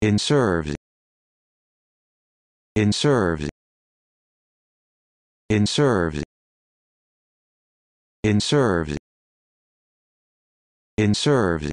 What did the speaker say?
in serves in serves in serves in serves in serves